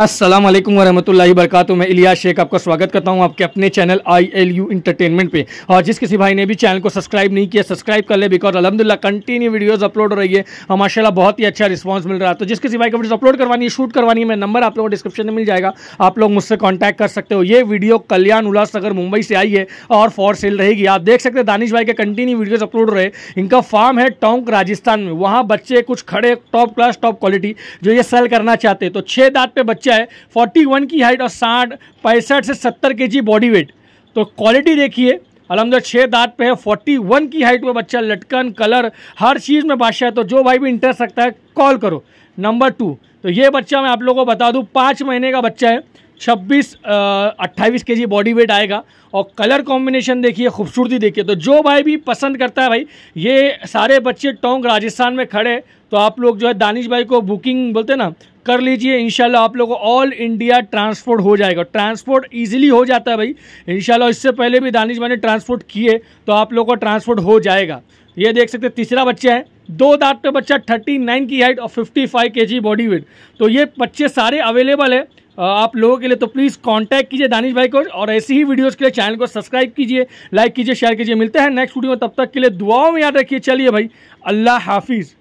असलम वरहमल वरक मैं इलिया शेख आपका स्वागत करता हूं आपके अपने channel I L U entertainment पे और जिस किसी भाई ने भी चैनल को सब्सक्राइब नहीं किया सब्सक्राइब कर ले बिकॉज अलहमदिल्ला कंटिन्यू वीडियोस अपलोड हो रही है और माशाला बहुत ही अच्छा रिस्पॉन्स मिल रहा है तो जिस किसी भाई का वीडियो अपलोड करवानी है शूट करवानी है मेरा नंबर आप लोगों को डिस्क्रिप्शन में मिल जाएगा आप लोग मुझसे कॉन्टैक्ट कर सकते हो ये वीडियो कल्याण नगर मुंबई से आई है और फॉर सेल रहेगी आप देख सकते हैं दानिश भाई के कंटिन्यू वीडियोज़ अपलोड रहे इनका फार्म है टोंक राजस्थान में वहाँ बच्चे कुछ खड़े टॉप क्लास टॉप क्वालिटी जो ये सेल करना चाहते हैं तो छः दाँत पे बच्चे बच्चा है वन की हाइट और साठ पैंसठ से सत्तर के जी बॉडी वेट तो क्वालिटी देखिए अलहमद छः दांत पे है वन की हाइट में बच्चा लटकन कलर हर चीज़ में बादशाह है तो जो भाई भी इंटरेस्ट रखता है कॉल करो नंबर टू तो ये बच्चा मैं आप लोगों को बता दूँ पाँच महीने का बच्चा है छब्बीस अट्ठाईस के जी बॉडी वेट आएगा और कलर कॉम्बिनेशन देखिए खूबसूरती देखिए तो जो भाई भी पसंद करता है भाई ये सारे बच्चे टोंक राजस्थान में खड़े तो आप लोग जो है दानिश भाई को बुकिंग बोलते ना कर लीजिए इंशाल्लाह आप लोगों को ऑल इंडिया ट्रांसपोर्ट हो जाएगा ट्रांसपोर्ट इजीली हो जाता है भाई इंशाल्लाह इससे पहले भी दानिश भाई ने ट्रांसपोर्ट किए तो आप लोगों का ट्रांसपोर्ट हो जाएगा ये देख सकते तीसरा बच्चा है दो दांत पे बच्चा 39 की हाइट और 55 फाइव बॉडी वेट तो ये बच्चे सारे अवेलेबल है आप लोगों के लिए तो प्लीज़ कॉन्टैक्ट कीजिए दानिश भाई को और ऐसी ही वीडियोज़ के लिए चैनल को सब्सक्राइब कीजिए लाइक कीजिए शेयर कीजिए मिलते हैं नेक्स्ट वीडियो में तब तक के लिए दुआओं में याद रखिए चलिए भाई अल्लाह हाफिज़